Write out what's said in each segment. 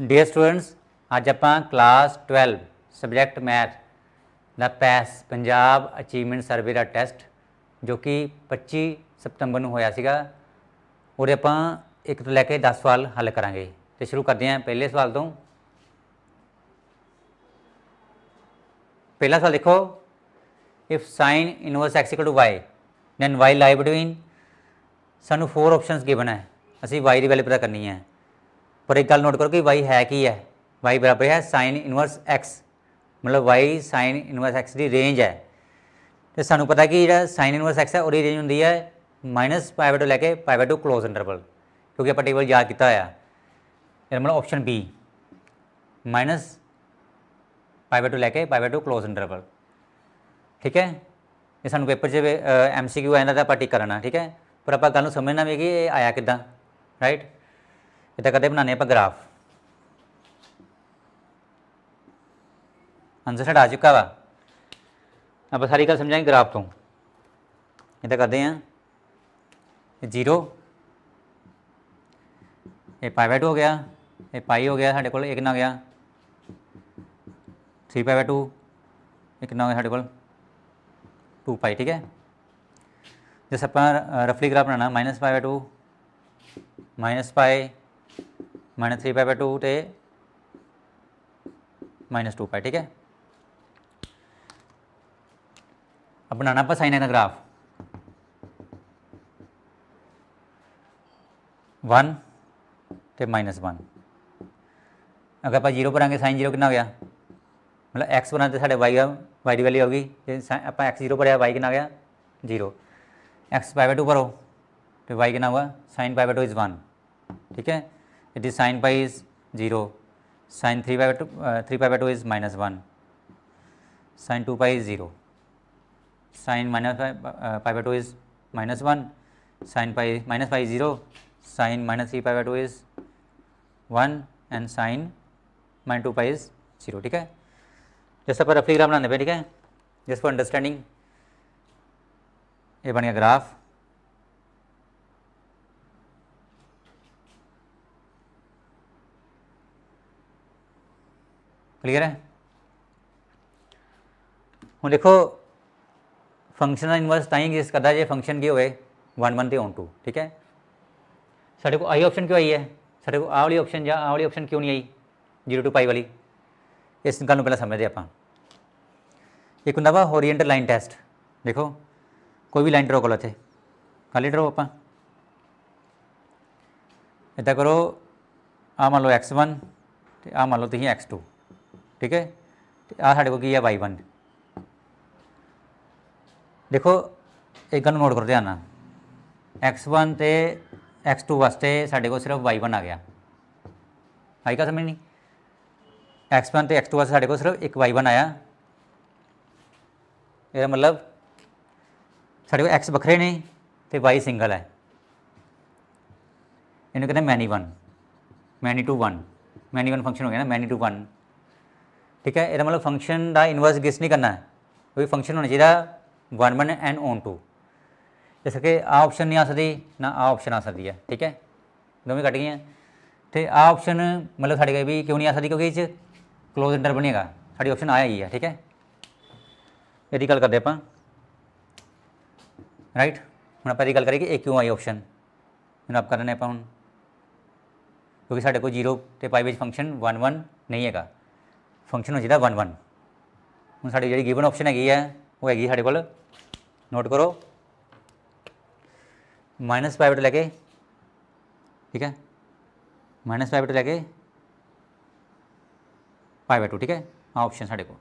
Dear students ਅੱਜ ਆਪਾਂ class 12 subject math ਦਾ ਪੈਸ ਪੰਜਾਬ ਅਚੀਵਮੈਂਟ ਸਰਵੇ ਦਾ ਟੈਸਟ ਜੋ ਕਿ 25 ਸਤੰਬਰ ਨੂੰ ਹੋਇਆ ਸੀਗਾ ਉਹਦੇ ਆਪਾਂ ਇੱਕ ਤੋਂ ਲੈ ਕੇ 10 ਸਵਾਲ ਹੱਲ ਕਰਾਂਗੇ ਤੇ ਸ਼ੁਰੂ ਕਰਦੇ ਹਾਂ ਪਹਿਲੇ ਸਵਾਲ ਤੋਂ ਪਹਿਲਾ ਸਵਾਲ ਦੇਖੋ if sin inverse x equal y then y ਲਾਈ between ਸਾਨੂੰ 4 ਆਪਸ਼ਨਸ ਗਿਵਨ ਹੈ ਅਸੀਂ y ਦੀ ਵੈਲਿਊ ਪਤਾ ਕਰਨੀ ਹੈ ਪਰ ਇੱਕ ਗੱਲ ਨੋਟ ਕਰੋ ਕਿ y ਹੈ ਕੀ ਹੈ y ਬਰਾਬਰ ਹੈ sin ਇਨਵਰਸ x ਮਤਲਬ y sin ਇਨਵਰਸ x ਦੀ ਰੇਂਜ ਹੈ ਤੇ ਸਾਨੂੰ ਪਤਾ ਕਿ ਜਿਹੜਾ sin ਇਨਵਰਸ x ਹੈ ਉਹਦੀ ਰੇਂਜ ਹੁੰਦੀ ਹੈ -π ਤੋਂ ਲੈ ਕੇ π 2 ক্লোਜ਼ ਇੰਟਰਵਲ ਕਿਉਂਕਿ ਆਪਾਂ ਟੇਬਲ ਯਾਦ ਕੀਤਾ ਹੋਇਆ ਇਹਦਾ ਮਤਲਬ ਆਪਸ਼ਨ B -π 2 ਲੈ ਕੇ π 2 ক্লোਜ਼ ਇੰਟਰਵਲ ਠੀਕ ਹੈ ਇਹ ਸਾਨੂੰ ਪੇਪਰ 'ਚ ਐਮਸੀਕਿਊ ਆਇਆ ਤਾਂ ਆਪਾਂ ਟਿਕ ਕਰਨਾ ਠੀਕ ਹੈ ਪਰ ਆਪਾਂ ਗੱਲ ਨੂੰ ਸਮਝਣਾ ਵੀ ਕਿ ਇਹ ਆਇਆ ਕਿਦਾਂ ਰਾਈਟ इतना कदम बनाने पर ग्राफ आंसर सेट आ चुका वा आप सारी गल समझाएंगे ग्राफ तो इतना करते हैं जीरो ये पाई बाय टू हो गया ये पाई हो गया साढ़े को एक ना गया थ्री पाई बाय टू एक ना हो गया साढ़े को टू पाई ठीक है जैसे अपना रफली ग्राफ बनाना minus pi by two minus pi minus three pi by two to minus two pi ठीक है अब बनाना पर साइन है ना ग्राफ वन तो माइनस वन अगर आप जीरो पर आएंगे साइन जीरो कितना हो गया मतलब एक्स बनाते साढ़े वाई वाई वैल्यू होगी आप एक्स जीरो पर आया वाई कितना गया zero x pi by two पर हो तो वाई कितना होगा sine pi by two is one ठीक है it is sin pi is 0, sin 3 by 2, uh, 3 pi by 2 is minus 1, sin 2 pi is 0, sin minus pi, uh, pi by 2 is minus 1, sin pi minus pi is 0, sin minus 3 pi by 2 is 1 and sin minus 2 pi is 0 ठीक है जैसा पर रफली graph बनाने पे ठीक है just for understanding ये बन गया ग्राफ क्लियर है हम देखो फंक्शन इनवर्स ताई करता कदा जे फंक्शन की हो वन वन ऑन टू ठीक है साढ़े को आई ऑप्शन क्यों आई है साढ़े को आ वाली ऑप्शन या आ वाली ऑप्शन क्यों नहीं आई जीरो टू पाई वाली इस गल पहले समझते आप एक हूँ वा ओरिएंटल लाइन टैसट देखो कोई भी लाइन ड्रॉ करो इतने ही ड्रॉ आप इदा करो आ मान लो एक्स वन आ मान लो तीस एक्स टू ठीक है आड़े को किया वाई वन देखो एक गल नोट करो ध्यान एक्स वन तो एक्स टू वास्ते साढ़े को सिर्फ वाई वन आ गया आई का समझ नहीं एक्स वन तो एक्स टू वास्ते साढ़े को सिर्फ एक वाई वन आया ये मतलब साढ़े को एक्स बखरे ने तो वाई सिंगल है इन्हें कहते many one many to one many one function हो गया ना मैनी टू वन ठीक है ये मतलब फंक्शन का इनवर्स गेस नहीं करना है क्योंकि फंक्शन होना चाहिए one one and onto जैसे कि आ ऑप्शन नहीं आ सकती ना आ ऑप्शन आ सकती है ठीक है दोवें कट गई हैं तो आ ऑप्शन मतलब साढ़े भी क्यों नहीं आ सकती क्योंकि इस क्लोज इंटर बनेगा साड़ी ऑप्शन आया ही है ठीक है यदि गल करते आप राइट हूँ आप गल करेंगे एक क्यों आई ऑप्शन मैं आप करने आप हूँ क्योंकि साढ़े को जीरो तो pi which function one one नहीं है फंक्शन होना चाहिए वन वन हूँ ਸਾਡੀ जी गिवन ऑप्शन हैगी है वो हैगी साढ़े को नोट करो माइनस -5 टू लैके ठीक है माइनस फाइव टू लैके फाइव टू ठीक है हाँ ऑप्शन साढ़े को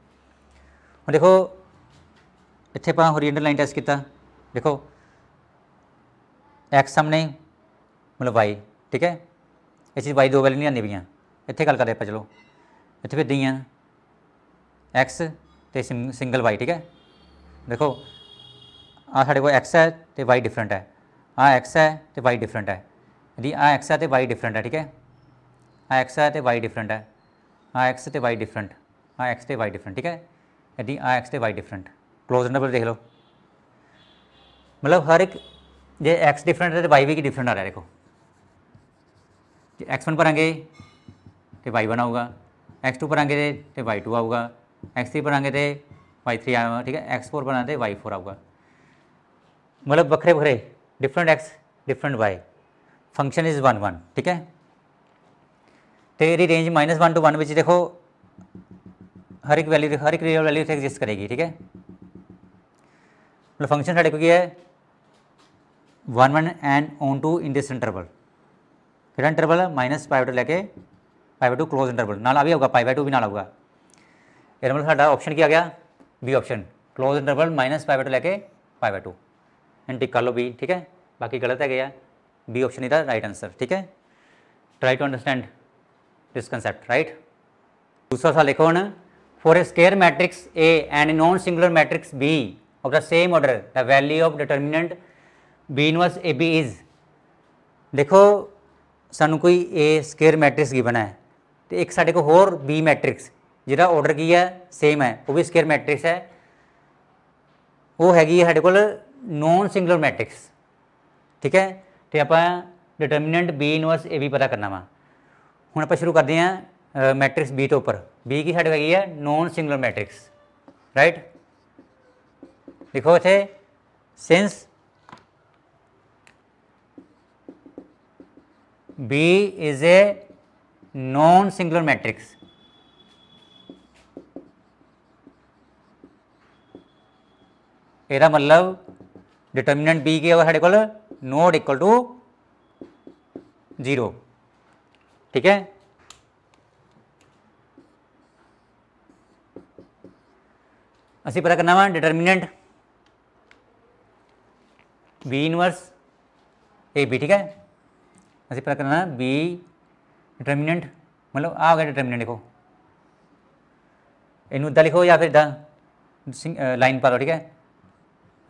देखो इतने आप ओरिएंटल लाइन टेस्ट किया देखो एक्स सामने मतलब वाई ठीक है इस वाई दो वैल्यू नहीं आने पे इतने गल कर चलो इतने फिर दी एक्स तो सिंगल वाई ठीक है देखो आ साढ़े को एक्स है तो वाई डिफरेंट है आ एक्स है तो वाई डिफरेंट है यदि आ एक्स है तो वाई डिफरेंट है ठीक है आ एक्स है तो वाई डिफरेंट है आ एक्स तो वाई डिफरेंट आ एक्स तो वाई डिफरेंट ठीक है यदि आ एक्स तो वाई डिफरेंट क्लोज नंबर देख लो मतलब हर एक जे एक्स डिफरेंट है तो वाई भी डिफरेंट आ रहा है देखो एक्स वन पर आएंगे तो वाई वन आऊगा एक्स टू पर आएंगे तो वाई टू आऊगा एक्स थ्री बनाएंगे तो वाई थ्री आएगा ठीक है एक्स फोर बनाते वाई फोर आऊगा मतलब बखरे बखरे different x different y function is one one ठीक है तो ये range minus one to one बच्चे देखो हर एक वैल्यू हर एक रियल वैल्यू से एग्जिस्ट करेगी ठीक है मतलब फंक्शन साढ़े को है one one and onto in this interval कितना इंटरवल माइनस पाइव टू लेके पाइव टू क्लोज इंटरवल ना अभी होगा पाइव टू भी ना होगा इंटरवल साढ़ा ऑप्शन क्या गया B option close interval minus pi two लैके pi by two and tick कर लो बी ठीक है बाकी गलत है गया बी ऑप्शन ही था राइट आंसर ठीक है try to understand this concept right दूसरा सा लिखो हूँ for a square matrix A and non singular matrix B of the same order the value of determinant B inverse A B is देखो ਸਾਨੂੰ कोई ए square matrix given है तो एक साढ़े को होर बी मैट्रिक्स जिरा ऑर्डर की है सेम है वह भी स्केयर मैट्रिक्स है वो हैगी है को नॉन सिंगुलर मैट्रिक्स ठीक है तो आप डिटर्मीनेंट बी इनवर्स ए भी पता करना वा हूँ आप शुरू करते हैं मैट्रिक्स बी तो उपर बी की साढ़े हैगी है नॉन सिंगुलर मैट्रिक्स राइट लिखो it since B is a non singular matrix तेरा मतलब डिटर्मिनेंट बी के अगर साढ़े को नोड इक्वल टू जीरो ठीक है असी पता करना वा determinant B inverse A B ठीक है असी पता करना बी डिटर्मिनेंट मतलब आ गया डिटर्मिनेंट देखो इन उदा लिखो या फिर इदा लाइन पा लो ठीक है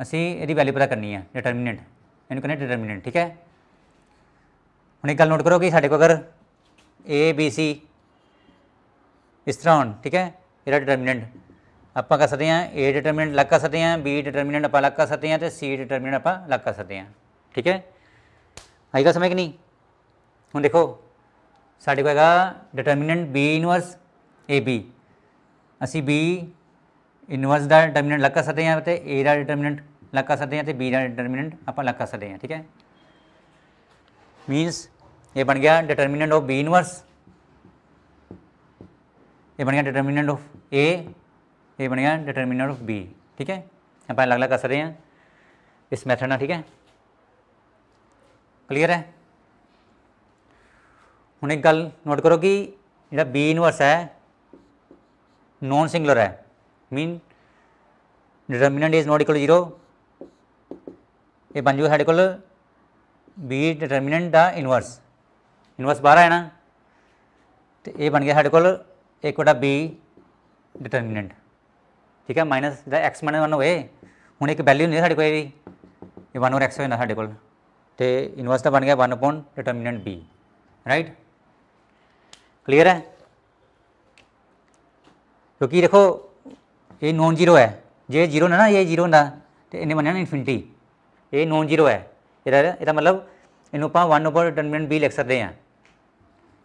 असी वैल्यू पता करनी है डिटर्मीनेंट इन कहने डिटर्मीनेंट ठीक है हम एक गल नोट करो कि साढ़े को अगर ए बी सी इस तरह होन ठीक है यहाँ डिटर्मीनेंट आप कर सकते हैं ए डिटरमीनेंट अलग कर सकते हैं बी डिटर्मीनेंट आप अलग कर सकते हैं तो सी डिटर्मीनेंट आप अलग कर सकते हैं ठीक है आई गल समझ कि नहीं हूँ देखो साढ़े को determinant B inverse A B असी बी का डिटर्मिनेंट लग कर सकते हैं ए का डिटरमिनेंट लग कर सकते हैं बी का डिटरमिनेंट आप लग कर सकते हैं ठीक है मीनस ये बन गया डिटरमिनेंट ऑफ बी इनवर्स ये बन गया डिटरमिनेंट ऑफ ए ये बन गया डिटरमिनेंट ऑफ बी ठीक है आप अलग अलग कर सकते हैं इस मैथड ना ठीक है क्लियर है हूँ एक गल नोट करो कि जो बी इनवर्स है नॉन सिंगुलर है mean determinant is not equal to 0 ये बन जाएगा साढ़े को बी डिटर्मिनेंट का इनवर्स इनवर्स बारह है ना तो यह बन गया साढ़े को एक वोटा बी डिटर्मिनेंट ठीक है माइनस जो एक्स माइनस वन होए हूँ एक वैल्यू नहीं साढ़े कोई ये वन और एक्स होना साढ़े को इनवर्स का बन गया one upon determinant B right clear है क्योंकि देखो ये नॉन जीरो है जे जीरो ना ना ये जीरो होंगे तो इन्हें मन इनफिनिटी ये नॉन जीरो है यदा मतलब इन आप वन ओवर डिटरमिनेंट बी लिख सकते हैं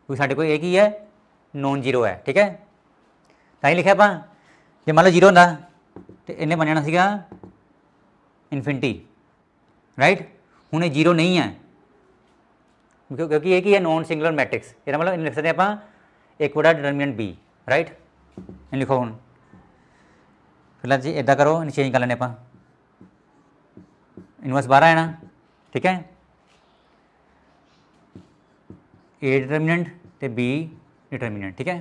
क्योंकि साढ़े को एक ही है नॉन जीरो है ठीक है तो ही लिखे अपना जो लो जीरो होंगे तो इन्हें मन जाना इनफिनिटी राइट हूँ जीरो नहीं है क्योंकि एक ही है नॉन सिंगुलर मैट्रिक्स यदा मतलब इन्हें लिख सकते अपना एक बड़ा डिटरमिनेंट बी राइट इन लिखो हूँ फिलहाल जी इदा करो नीचे कर लेने इन इनवर्स बारह आना ठीक है ए डिटर्मीनेंट तो बी डिटर्मीनेंट ठीक है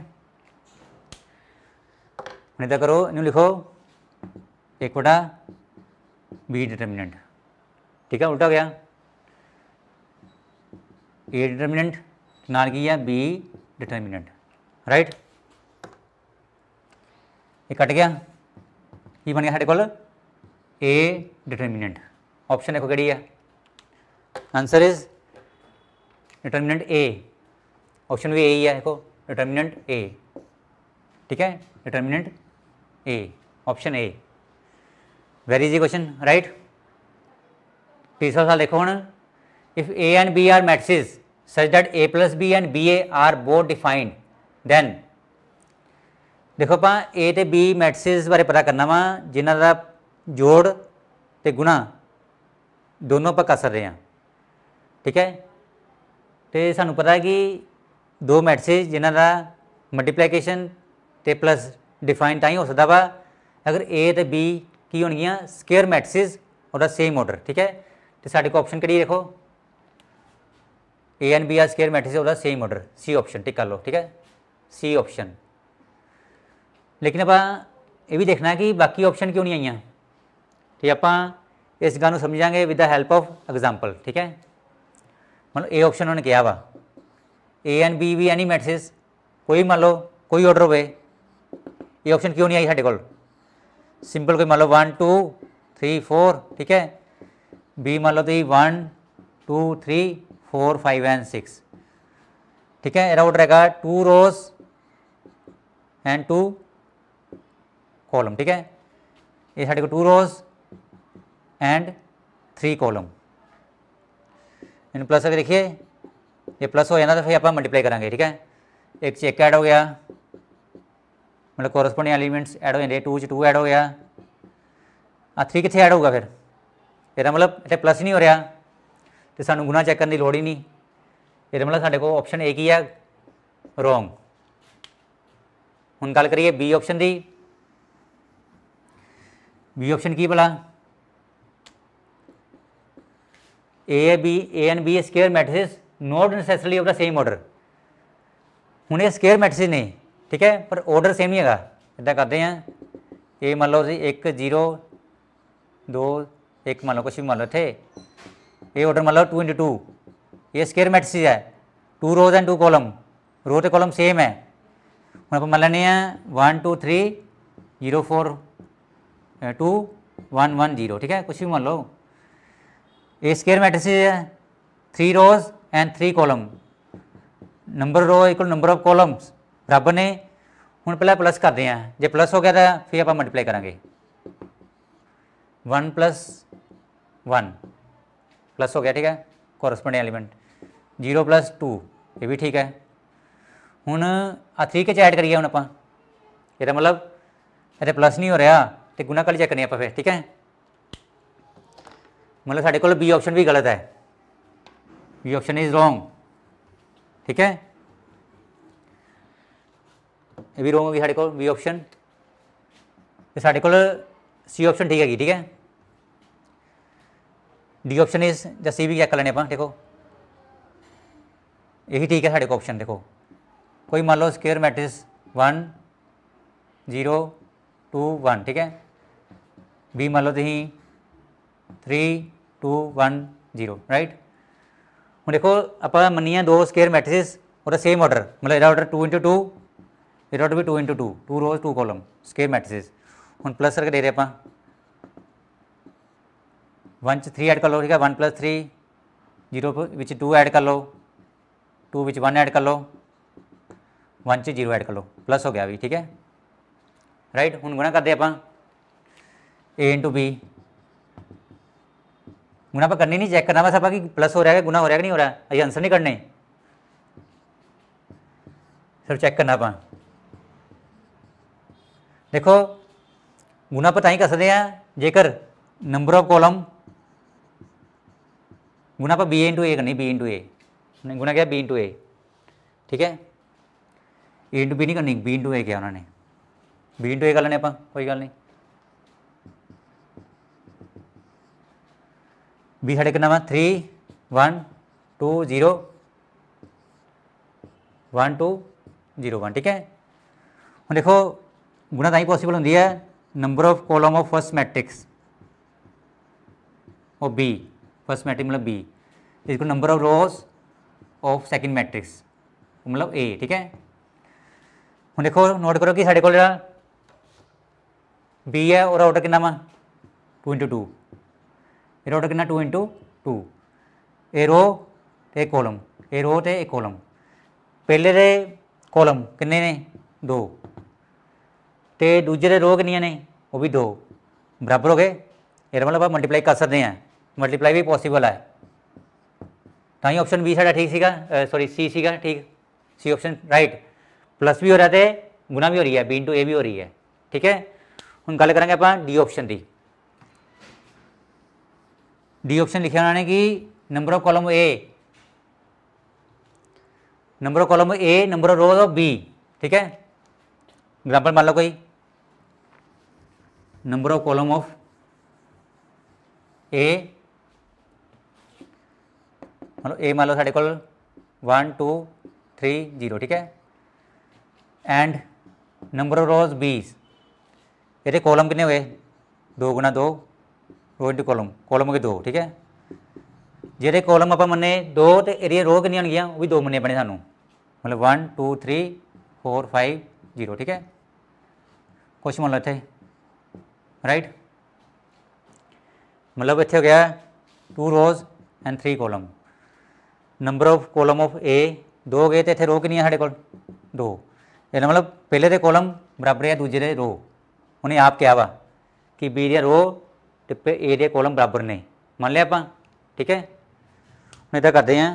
हम इदा करो इन लिखो एक बटा बी डिटर्मीनेंट ठीक है उल्टा हो गया ए डिटरमीनेंट तो नाल की है बी डिटरमीनेंट राइट ये कट गया की e बन गया साढ़े को ए डिटर्मिनेंट ऑप्शन देखो कि answer is determinant A option भी ए ही है देखो डिटर्मिनेंट ए ठीक है determinant A option A very easy question right तीसरा साल देखो हूँ if A and B are such that A plus B and B A are both defined then ਦੇਖੋ ਆਪਾਂ A ਤੇ B ਮੈਟ੍ਰਿਕਸ ਬਾਰੇ ਪਤਾ ਕਰਨਾ ਵਾ ਜਿਨ੍ਹਾਂ ਦਾ ਜੋੜ ਤੇ ਗੁਣਾ ਦੋਨੋਂ ਆਪਾਂ ਸਰ ਰਹੇ ਆ ਠੀਕ ਹੈ ਤੇ ਸਾਨੂੰ ਪਤਾ ਹੈ ਕਿ ਦੋ ਮੈਟ੍ਰਿਕਸ ਜਿਨ੍ਹਾਂ ਦਾ ਮਲਟੀਪਲੀਕੇਸ਼ਨ ਤੇ ਪਲੱਸ ਡਿਫਾਈਨ ਤਾਂ ਹੀ ਹੋ ਸਕਦਾ ਵਾ ਅਗਰ A ਤੇ B ਕੀ ਹੋਣਗੀਆਂ ਸਕੁਅਰ ਮੈਟ੍ਰਿਕਸ ਉਹਦਾ ਸੇਮ ਆਰਡਰ ਠੀਕ ਹੈ ਤੇ ਸਾਡੇ ਕੋਲ ਆਪਸ਼ਨ ਕਿਹੜੀ ਦੇਖੋ A ਐਂਡ B ਆ ਸਕੁਅਰ ਮੈਟ੍ਰਿਕਸ ਉਹਦਾ same order C option tick ਕਰ ਲਓ ਠੀਕ ਹੈ C ਆਪਸ਼ਨ लेकिन आप ਇਹ ਵੀ ਦੇਖਣਾ ਕਿ ਬਾਕੀ ਆਪਸ਼ਨ ਕਿਉਂ ਨਹੀਂ ठीक ਠੀਕ आप इस ਗੱਲ समझा विद द ਦਾ ऑफ एग्जाम्पल ठीक है ਹੈ ਮਤਲਬ ਇਹ ਆਪਸ਼ਨ ਉਹਨੇ ਕਿਹਾ ए एंड बी भी एनी मैट्रिक्स कोई मान लो कोई ऑर्डर हो ऑप्शन क्यों नहीं आई साढ़े को सिंपल कोई मान लो वन टू थ्री फोर ठीक है बी मान लो तो one two three four five and six ठीक है एरा ऑर्डर है two rows and two column ठीक है ये साढ़े को two rows and three column in plus अगर देखिए ये प्लस हो जाना तो फिर आप मल्टीप्लाई करेंगे ठीक है एक चेक ऐड हो गया मतलब कॉरस्पॉन्डिंग एलिमेंट्स ऐड हो जाए टू टू ऐड हो गया आ थ्री कितने ऐड होगा फिर ये तो मतलब इतने प्लस नहीं हो रहा ਰਿਹਾ ਤੇ ਸਾਨੂੰ ਗੁਣਾ ਚੈੱਕ ਕਰਨ ਦੀ ਲੋੜ ਹੀ ਨਹੀਂ मतलब साढ़े ਸਾਡੇ ਕੋਲ ਆਪਸ਼ਨ ਏ ਕੀ ਆ ਰੋਂਗ ਹੁਣ ਗੱਲ ਕਰੀਏ ਬੀ बी ऑप्शन की भला A B A and B square matrices not necessarily of the same order हूँ स्केयर मैट्रिस नहीं ठीक है पर ऑर्डर सेम ही है इदा करते हैं ए मान लो जी एक जीरो दो एक मान लो कुछ भी मान लो इतने ए ऑर्डर मान लो टू इंटू टू ये स्केयर मैट्रिस है two rows and two column row तो कॉलम सेम है हम आप मान लें one two three zero four two one one zero ठीक है कुछ भी मान लो ए स्केयर मैट्रिसेज है three rows and three column number row equal number of columns बराबर ने हूँ पहला प्लस करते हैं जो प्लस हो गया तो फिर आप मल्टीप्लाई करा वन प्लस वन प्लस हो गया ठीक है corresponding element zero plus two ये भी ठीक है हूँ आ थ्री के ऐड करिए हूँ आप तो मतलब ये प्लस तो नहीं हो रहा गुना ਗੁਣਾ चेक नहीं ਆਪਾਂ ਫਿਰ ਠੀਕ ਹੈ ਮਤਲਬ ਸਾਡੇ ਕੋਲ बी ऑप्शन ਵੀ ਗਲਤ ਹੈ ਬੀ ਆਪਸ਼ਨ ਇਜ਼ ठीक है ये भी रोंग होगी साढ़े को बी ऑप्शन तो साढ़े को सी ऑप्शन ठीक हैगी ठीक है डी ऑप्शन इज या सी भी चेक कर लेने अपना देखो यही ठीक है साढ़े को ऑप्शन देखो कोई मान लो square matrix one zero two one ठीक है मान लो ती three two one zero right हूँ देखो आप मनिए दो स्केयर मैट्रिसेस और सेम ऑर्डर मतलब यहाँ ऑर्डर टू इंटू टू ये ऑर्डर भी two into two two rows two column square matrices हूँ प्लस करके दे रहे आप वन च थ्री ऐड कर लो ठीक है one plus three zero two add कर लो टू बच्चे वन ऐड कर लो वन च जीरो ऐड कर लो प्लस हो गया अभी ठीक है राइट हूँ गुणा कर दे ए इंटू बी गुना पर करनी नहीं चेक करना बस आपका कि प्लस हो रहा है गुना हो रहा है कि नहीं हो रहा है आंसर नहीं करने सिर्फ चेक करना आप देखो गुना पर ताई कर सकते हैं जेकर नंबर ऑफ कॉलम गुना पर बी इंटू ए करनी बी इंटू ए गुना क्या बी इंटू ए ठीक है ए इंटू बी नहीं करनी बी इंटू ए क्या उन्होंने बी इंटू ए कर लेने आप कोई गल नहीं बी हटे कितना नाम three one two zero one two zero one ठीक है हम देखो गुणा ताई पॉसिबल होती है number of column of first matrix ओ बी फर्स्ट मैट्रिक मतलब बी इसको number of rows of second matrix मतलब ए ठीक है हम देखो नोट करो कि साढ़े को बी है और आउटर कितना two into two A row कि two into two A row एक कोलम ए रो तो एक कोलम पहले रे कॉलम किन्ने दो ते दूजे रे रो किन्नी ने वो भी दो बराबर हो गए ये मतलब आप मल्टीप्लाई कर सकते हैं मल्टीप्लाई भी पॉसीबल है तो ही ऑप्शन बी साढ़ा ठीक है सॉरी सी सीगा ठीक सी ऑप्शन राइट प्लस भी हो रहा है तो गुना भी हो रही है बी इंटू ए भी हो रही है ठीक है हम गल करेंगे अपना डी ऑप्शन की डी ऑप्शन लिखे उन्होंने कि number of column A number of column A number of rows of B ठीक है एग्जाम्पल मान लो कोई number of column of A मान मतलब लो ए मान लो साढ़े कॉल वन टू थ्री जीरो ठीक है एंड नंबर ऑफ रोज बीस ये कॉलम कितने हुए दो गुना दो रो इंटू कॉलम कॉलम हो गए दो ठीक है जेडे कॉलम आप मने दो तो एरिया रो कि आनगियाँ वो भी दो मनिया पैने सू मतलब one two three four five zero ठीक है कुछ मान लो इत राइट मतलब इतने हो गया two rows and three column number of column of A दो गए तो इतने रो कि साढ़े को दो मतलब पहले के कॉलम बराबर है दूजे के रो उन्हें आप क्या वा कि बी दिया रो ਤੇ ਏਰੀਆ ਕੋਲਮ ਬਰਾਬਰ ਨੇ ਮੰਨ ਲਿਆ ਆਪਾਂ ਠੀਕ ਹੈ ਹੁਣ ਇਹਦਾ ਕਰਦੇ ਆ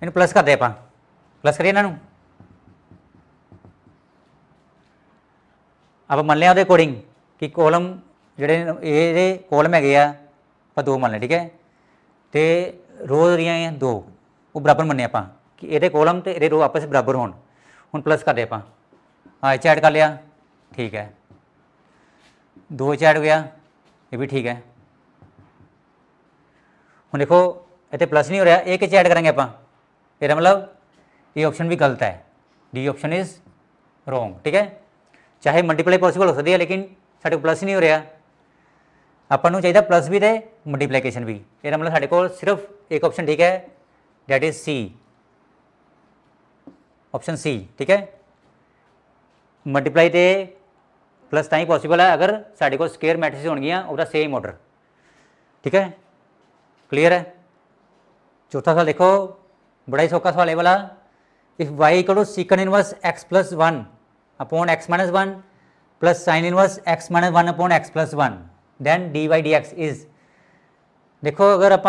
ਇਹਨੂੰ ਪਲੱਸ ਕਰਦੇ ਆਪਾਂ ਪਲੱਸ ਕਰੀਏ ਇਹਨਾਂ ਨੂੰ ਆਪਾਂ ਮੰਨ ਲਿਆ ਉਹਦੇ ਅਕੋਰਡਿੰਗ ਕਿ ਕੋਲਮ ਜਿਹੜੇ ਇਹਦੇ ਕੋਲਮ ਹੈਗੇ ਆ ਆਪਾਂ ਦੋ ਮੰਨ ਲਏ ਠੀਕ ਹੈ ਤੇ ਰੋ ਰੀਆਂ ਆ ਦੋ ਉਹ ਬਰਾਬਰ ਮੰਨੇ ਆਪਾਂ ਕਿ ਇਹਦੇ ਕੋਲਮ ਤੇ ਇਹਦੇ ਰੋ ਆਪਸ ਵਿੱਚ ਬਰਾਬਰ ਹੋਣ ਹੁਣ ਪਲੱਸ ਕਰਦੇ ਆਪਾਂ ਆ ਚੈਟ ਕਰ ਲਿਆ ਠੀਕ ਹੈ दो चार गया ये भी ठीक है हम देखो इतने प्लस नहीं हो रहा एक ऐड करेंगे आप मतलब ये ऑप्शन भी गलत है डी ऑप्शन इज रोंग ठीक है चाहे मल्टीप्लाई पॉसिबल हो सकती है लेकिन साढ़े को प्लस नहीं हो रहा अपन चाहिए प्लस भी तो मल्टीप्लीकेशन भी ये मतलब साढ़े को सिर्फ एक ऑप्शन ठीक है that is C option C ठीक है मल्टीप्लाई तो प्लस ही पॉसीबल है अगर साढ़े को स्केयर मैट्रिक्स होगी सेम ऑर्डर ठीक है क्लीयर है चौथा सवाल देखो बड़ा ही सौखा सवाल है वाला इफ वाई इक्वल टू सिकन inverse x plus one upon x minus one plus sine inverse x minus one upon x plus one then D y D x is देखो अगर आप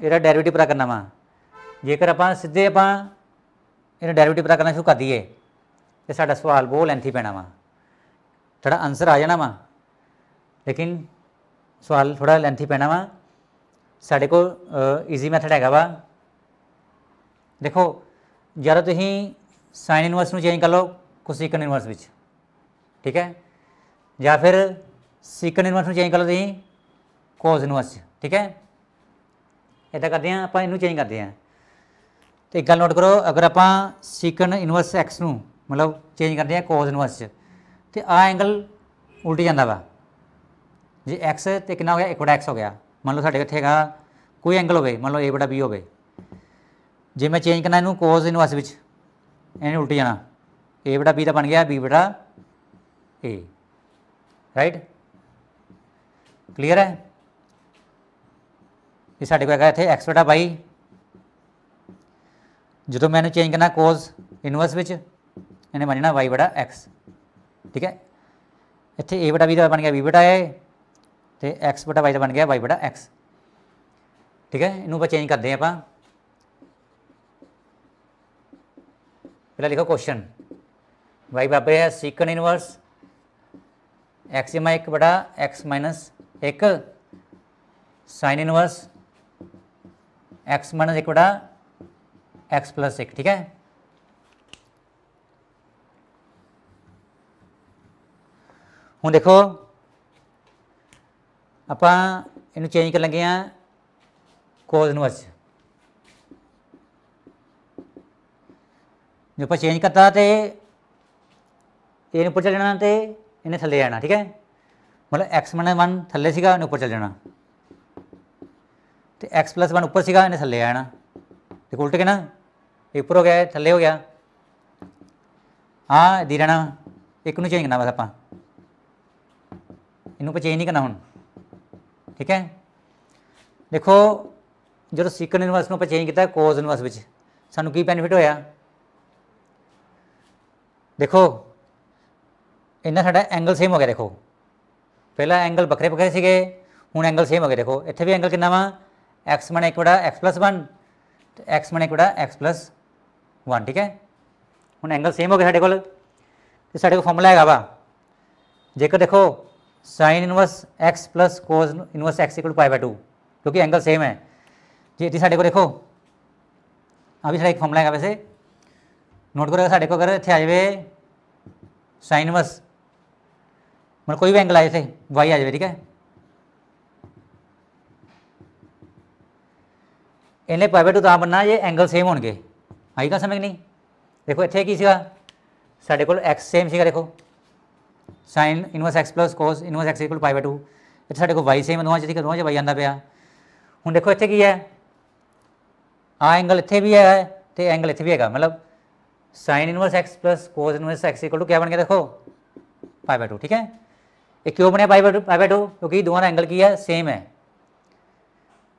डेरिवेटिव पूरा करना वा जेकर आप सीधे आप डेरिवेटिव पूरा करना शुरू कर दीए तो साढ़ा सवाल बहुत लेंथी पैना वा थोड़ा ਆਨਸਰ ਆ ਜਾਣਾ ਵਾ ਲੇਕਿਨ ਸਵਾਲ ਥੋੜਾ ਲੈਂਥੀ ਪੈਣਾ ਵਾ ਸਾਡੇ ਕੋਲ ਈਜ਼ੀ ਮੈਥਡ ਹੈਗਾ ਵਾ ਦੇਖੋ ਜਦੋਂ ਤੁਸੀਂ ਸਾਈਨ ਇਨਵਰਸ ਨੂੰ ਚੇਂਜ ਕਰ ਲਓ ਕੋਸੀਕਨ ਇਨਵਰਸ ਵਿੱਚ ਠੀਕ ਹੈ ਜਾਂ ਫਿਰ ਸੀਕਨ ਇਨਵਰਸ ਨੂੰ ਚੇਂਜ ਕਰ ਲਓ ਤੁਸੀਂ ਕੋਸ ਇਨਵਰਸ ਠੀਕ ਹੈ ਇਦਾਂ ਕਰਦੇ ਆ ਆਪਾਂ ਇਹਨੂੰ ਚੇਂਜ ਕਰਦੇ ਆ ਤੇ ਇੱਕ ਗੱਲ ਨੋਟ ਕਰੋ ਅਗਰ ਆਪਾਂ ਸੀਕਨ ਇਨਵਰਸ x ਨੂੰ ਮਤਲਬ ਚੇਂਜ ਕਰਦੇ ਆ ਕੋਸ ਇਨਵਰਸ ਤੇ ਆ ਐਂਗਲ ਉਲਟ ਜਾਂਦਾ ਵਾ ਜੇ x ਤੇ ਕਿੰਨਾ ਹੋ ਗਿਆ 1/x ਹੋ ਗਿਆ ਮੰਨ ਲਓ ਸਾਡੇ ਇੱਥੇ ਹੈਗਾ ਕੋਈ ਐਂਗਲ ਹੋਵੇ ਮੰਨ ਲਓ a/b ਹੋਵੇ ਜੇ ਮੈਂ ਚੇਂਜ ਕਰਨਾ ਇਹਨੂੰ cos ਇਹਨੂੰ ਅਸ ਵਿੱਚ ਇਹਨੇ ਉਲਟ ਜਾਣਾ a/b ਤਾਂ ਬਣ ਗਿਆ b/a ਰਾਈਟ ਕਲੀਅਰ ਹੈ ਇਹ ਸਾਡੇ ਕੋਲ ਹੈਗਾ ਇੱਥੇ x/y ਜਦੋਂ ਮੈਂ ਇਹਨੂੰ ਚੇਂਜ ਕਰਨਾ cos ਇਨਵਰਸ ਵਿੱਚ ਇਹਨੇ ਬਣ ਜਾਣਾ y/x ठीक है इतने ए बटा बी का तो बन गया बी बटा ए तो एक्स बटा वाई का बन गया वाई बटा एक्स ठीक है इनू चेंज करते हैं आप पहले लिखो क्वेश्चन वाई बराबर है सीकन इनवर्स एक्स जमा एक बटा एक्स माइनस एक साइन इनवर्स एक्स माइनस एक बटा एक्स प्लस एक ठीक है ਹੁਣ ਦੇਖੋ ਆਪਾਂ ਇਹਨੂੰ ਚੇਂਜ ਕਰ ਲੰਗੇ ਆ ਕੋਜ਼ ਨੂੰ ਅੱਜ ਜੇ ਆਪਾਂ ਚੇਂਜ ਕਰਤਾ ਤੇ ਇਹਨੂੰ ਉੱਪਰ ਚੱਲ ਜਾਣਾ ਤੇ ਇਹਨੇ ਥੱਲੇ ਆਣਾ ਠੀਕ ਹੈ ਮਤਲਬ x 1 ਥੱਲੇ ਸੀਗਾ ਇਹਨੂੰ ਉੱਪਰ ਚੱਲ ਜਾਣਾ ਤੇ x 1 ਉੱਪਰ ਸੀਗਾ ਇਹਨੇ ਥੱਲੇ ਆਣਾ ਤੇ ਉਲਟ ਕੇ ਨਾ ਇਹ ਉੱਪਰ ਹੋ ਗਿਆ ਥੱਲੇ ਹੋ ਗਿਆ ਆ ਦੀ ਰਣਾ ਇੱਕ ਨੂੰ ਚੇਂਜ ਕਰਨਾ ਬਸ ਆਪਾਂ इनू पचेज नहीं करना हूँ ठीक है देखो जो सीकन यूनिवर्स में चेंज किया कोज यूनिवर्स में सूँ की बेनीफिट होया देखो इन्ना सा एंगल सेम हो गया देखो पहला एंगल बखरे बखरे से हूँ एंगल सेम हो गया देखो इतने भी एंगल कि वा एक्स बने एक बड़ा एक्स प्लस वन तो एक्स बने एक बड़ा एक्स प्लस वन ठीक है हूँ एंगल सेम हो गया साढ़े को फॉर्मूला है वा जेकर देखो sine inverse x plus cos inverse x equal pi by two क्योंकि एंगल सेम है जी इस साढ़े को देखो अभी साढ़ा एक फॉर्मूला है वैसे नोट करो साढ़े को अगर इतने आ जाए साइन इनवर्स मतलब कोई भी एंगल आए थे वाई आ जाए ठीक है इन्हें पाई बाय टू तो बनना ये एंगल सेम होने आई गल समझ नहीं देखो इतने की सीगा साढ़े को एक्स सेम सीगा देखो sine inverse x plus cos inverse x equal pi by two इतना साढ़े को वाई सेम दो ठीक है दोवे वाई आता पाया हूँ देखो इतने की है आ एंगल इतने भी है तो एंगल इतने भी है मतलब sine inverse x plus cos inverse x equal to क्या बन गया देखो पाई टू ठीक है ये क्यों बने पाई टू पाई टू क्योंकि दोवे का एंगल की है सेम है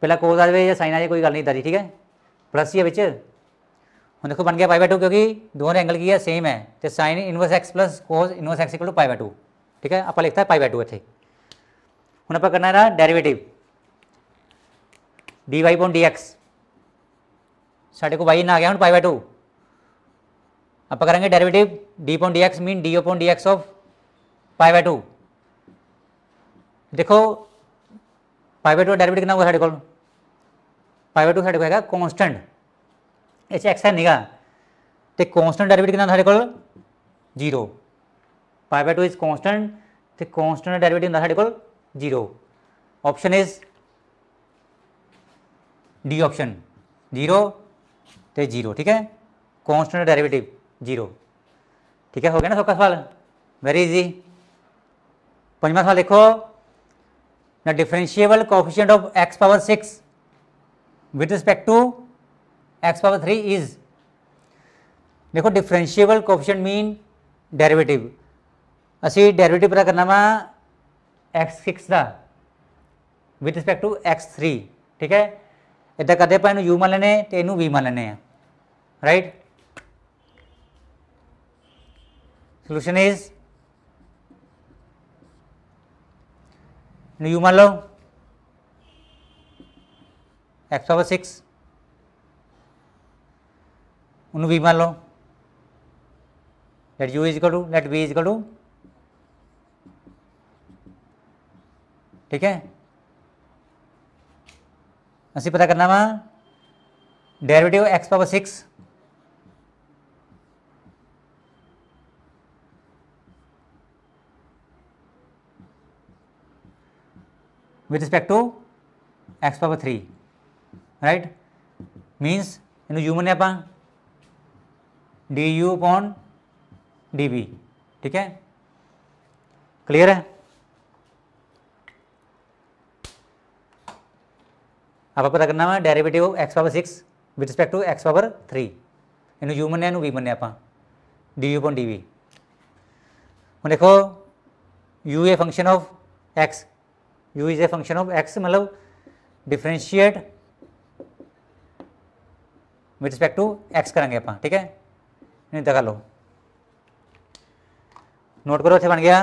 पहला कोस आ जाए या साइन आ जाए कोई गल नहीं दी ठीक है प्लस ही है बच्चे देखो बन गया पाई बाई टू क्योंकि दोनों एंगल की है सेम है तो sine inverse x plus cos inverse x equal to pi by two ठीक है आप लिखता है पाई बाई टू इतने हूँ आप करना है derivative D y point D x साढ़े को वाई ना आ गया हूँ पाई बाई टू आप करेंगे derivative D point D x mean D ओ point D x of pi by two देखो पाई बाई टू डेरिवेटिव कितना होगा साढ़े को पाई बाई टू साढ़े को है कॉन्स्टेंट एच एक्स है नाही तो कॉन्सटेंट कॉन्स्टंट कितना साढ़े को zero zero by two is तो कॉन्सटेंट कॉन्स्टंट डेरिवेटिव्ह साढ़े को zero option is D option zero तो जीरो ठीक है कॉन्सटेंट डेरिवेटिव जीरो ठीक है हो गया ना सौका सवाल वेरी इजी पंजा सवाल देखो the differentiable coefficient of x power six with respect to x power three is देखो डिफरेंशियबल कोपिशन मीन डेरिवेटिव असी डेरिवेटिव करना वा एक्स सिक्स का with respect to x three ठीक है इदा करते ਆਪਾਂ यू मान लें तो इनू वी मान लें राइट सोल्यूशन इज यू मान लो एक्स पावर सिक्स उन्होंने वी मान लो लेट यू इज गडू लेट वी इज गडू ठीक है असि पता करना वा derivative x power six with respect to x power three right means इन ह्यूमन है आप d u upon d b ठीक है क्लियर है अब आप पता करना है derivative of x power six with respect to x power three इन यू मने वी मन आप d u upon d b हम देखो u a function of x u is a function of x मतलब differentiate with respect to x करेंगे आप ठीक है देखा लो नोट करो अच्छा बन गया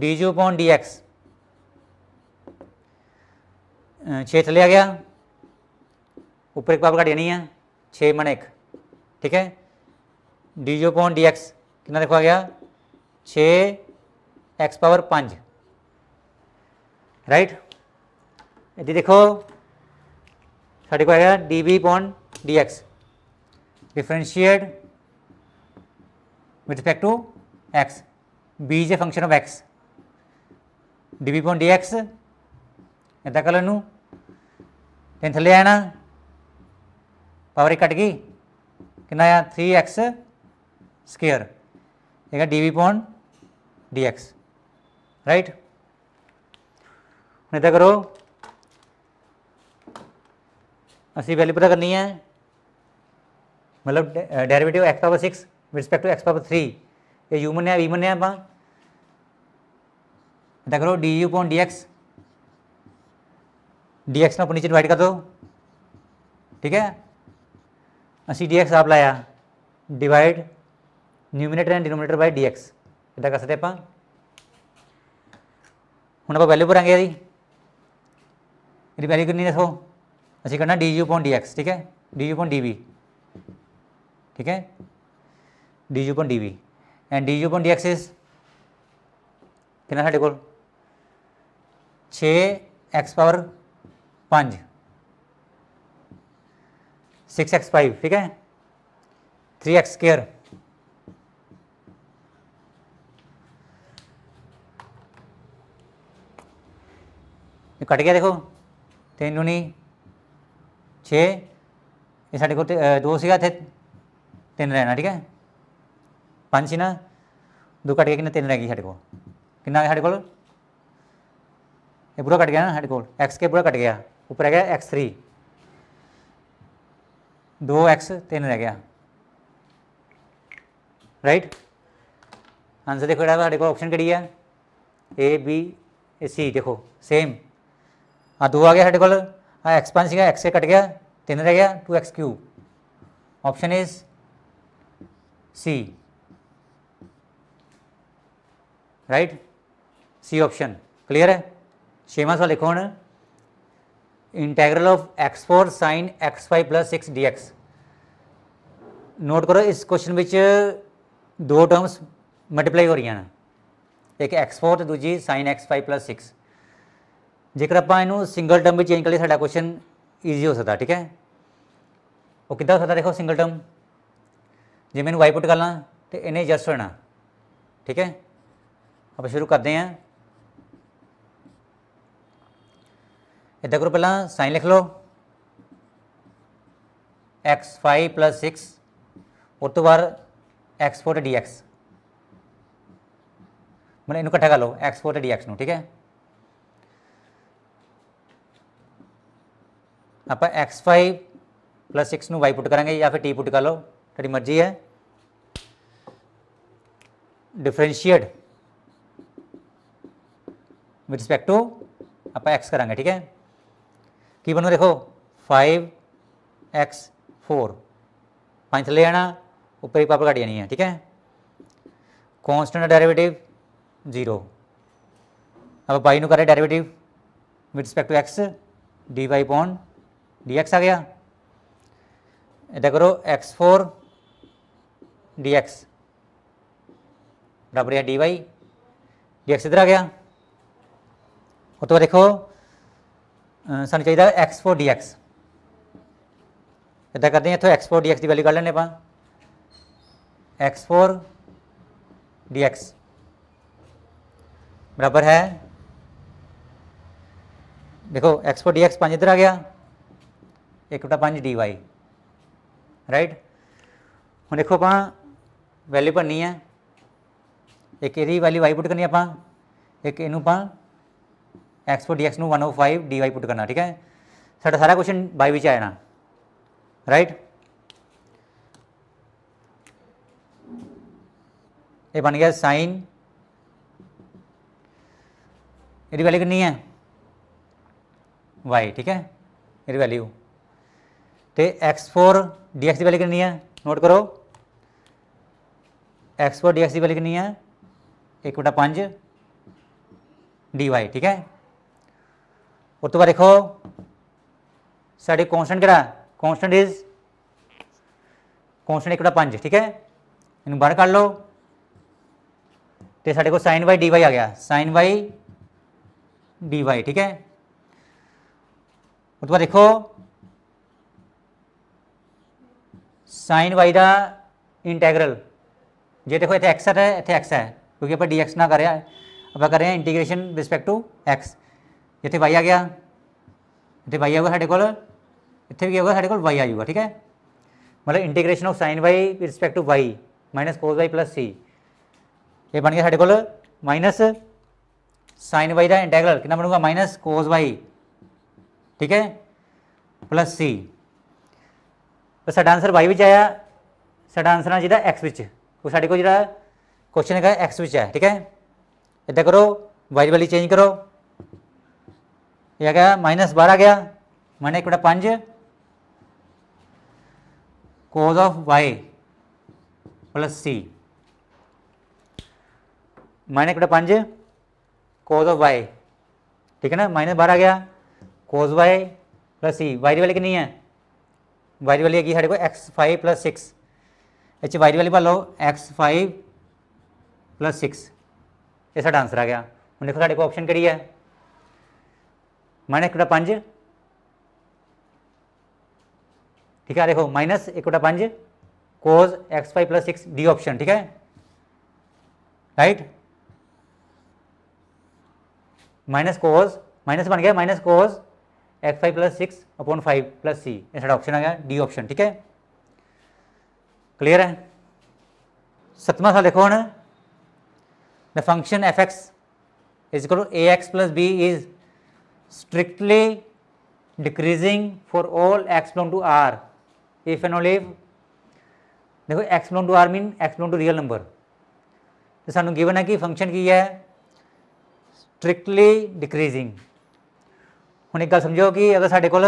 डी जू पॉन डी एक्स छः चले आ गया ऊपर एक पावर का डेनी है छः मन एक ठीक है डी जू पॉन डी एक्स कितना देखो आ गया छे एक्स पावर पाँच राइट यदि देखो साढ़े को गया d b upon d x differentiate with respect to x b is a function of x db upon dx ఎంత కలను నేను థల్లే అయినా పవర్ ఇక్కడికి కింద త్రీ ఎక్స్ స్కేర్ ఇక డివి పాన్ డిఎక్స్ రైట్ नहीं तो करो असी वैल्यू पता करनी है मतलब derivative x power six with respect to x power three ये यूमन है वीमन है वहाँ पता करो d u point D x d x में अपन नीचे डिवाइड कर दो ठीक है असी डी एक्स आप लाया divide numerator and denominator by d x इदा कर सकते आप वैल्यू वैल्यू कि दसो असी करना d u point D x ठीक है d u point d v ठीक है d g point d v and d g point D x कि कितना साढ़े को छ एक्स पावर पाँच सिक्स एक्स फाइव ठीक है थ्री एक्स स्केयर कट गया देखो तीन दूनी छे ये साढ़े को दो सी थे तीन रहना ठीक है पाँच छीना दो कट गया कि तीन रह गई साढ़े को कि साढ़े को पूरा कट गया ना साढ़े को एक्स के पूरा कट गया उपर रह गया एक्स थ्री दो एक्स तीन रह गया राइट आंसर देखो साढ़े को ऑप्शन कड़ी है ए बी ए सी देखो सेम हाँ दो आ गया साढ़े को एक्स पाँच एक्स से कट गया तीन रह गया two x cube option is C right C option clear है छेमा सवाल लिखो हूँ integral of x four sine x five plus six d x note करो इस क्वेश्चन में दो टर्म्स मल्टीप्लाई हो रही हैं एक एक्स फोर तो दूजी sine x five plus six जेकर आप सिंगल टर्म में चेंज करिए साडा क्वेश्चन ईजी हो सकता ठीक है वो सकता देखो सिंगल टर्म जो मैं वाइपआउट ला तो इन्हें जस्ट होना ठीक है आप शुरू करते हैं इदा करो पहला साइन लिख लो एक्स फाइव प्लस सिक्स उस तो बाद एक्स फोर डी एक्स मैं इनू कट्ठा कर लो एक्स फोर डी एक्स न ठीक है आप एक्स फाइव प्लस सिक्स में वाई पुट करा या फिर टी पुट कर लो तेरी मर्जी है डिफ्रेंशिएट विद रिस्पेक्ट टू आप एक्स करा ठीक है की बनो देखो फाइव एक्स फोर पाँच थले आना उपर एक पापड़ घट जानी है ठीक है कॉन्सटेंट डेरिवेटिव जीरो अब पाई करें derivative with respect to x d y upon d x आ गया इधर करो एक्स फोर एक्स बराबर है डी वाई डी एक्स इधर आ गया उत्तर तो देखो सू चाहिए एक्स फोर डी एक्स इदा करते हैं इतों एक्स फोर डी एक्स की वैल्यू कर लें एक्स फोर डी एक्स बराबर है देखो एक्स फोर डी एक्स पाँच इधर आ गया एक बटा पाँच डी वाई राइट हम देखो अपना वैल्यू भरनी है एक ये वैल्यू वाई पुट करनी आप एक इनू अपना x four d x one ओ फाइव डी वाई पुट करना ठीक है साढ़ा सारा क्वेश्चन वाई बच्चे आना राइट ये बन गया साइन यदि वैल्यू करनी है वाई ठीक है यदि वैल्यू तो एक्स फोर डी एक्स की वैल्यू करनी है नोट करो एक्स पर डी एक्स इक्वल लिखनी है एक बटा पंज डी वाई ठीक है उस तो बाद लिखो साढ़े कॉन्सटेंट केड़ा कॉन्सटेंट इज कॉन्सटेंट एक बटा पंज ठीक है इन बाहर कर लो तो साढ़े को साइन वाई डी वाई आ गया साइन वाई डी वाई ठीक है उस तो बाद साइन वाई का इंटैगरल जो देखो इतने एक्स तो है इतने एक्स तो है क्योंकि आप डी एक्स ना करें आप कर रहे इंटीग्रेशन रिस्पैक्ट टू एक्स इतने वाई आ गया इतने वाई आएगा साढ़े को तो इतने भी होगा साढ़े को वाई आ ठीक है मतलब integration of sine y respect to y minus cos y plus c ये बन गया साढ़े को माइनस साइन वाई का इंटेग्रल कि बनूगा माइनस कोस वाई ठीक है प्लस सी तो आंसर वाई बच्चे आया साडा आंसर आ चाहिए एक्स में साढ़े को जो क्वेश्चन है एक्स है ठीक है इतना करो वाइट वाली चेंज करो यह क्या माइनस बारह गया माइनस एक बड़ा पाँच cos of y plus c minus एक बड़ा पाँच कोज ऑफ वाई ठीक है ना माइनस बारह गया कोज वाई प्लस सी वाइट वाली कि नहीं है वाइट वाली है कि साढ़े को एक्स फाइव प्लस सिक्स इस वाई वाली पालो एक्स फाइव प्लस सिक्स ये ਸਾਡਾ ਆਨਸਰ ਆ ਗਿਆ ਹੁਣ ਦੇਖੋ ऑप्शन ਕੋਲ है माइनस ਹੈ -1/5 ठीक है देखो माइनस एक बटा cos x five plus six D option ठीक है राइट माइनस कोज माइनस बन गया minus cos x five plus six upon five plus c साढ़ा ऑप्शन आ गया डी ऑप्शन ठीक है क्लियर है सतवा साल देखो हूँ the function f x is करो a x plus b is strictly decreasing for all x belong to R if and only देखो x belong to R mean x belong to real number तो so given है कि function की है strictly decreasing हूँ एक गल समझो कि अगर साढ़े को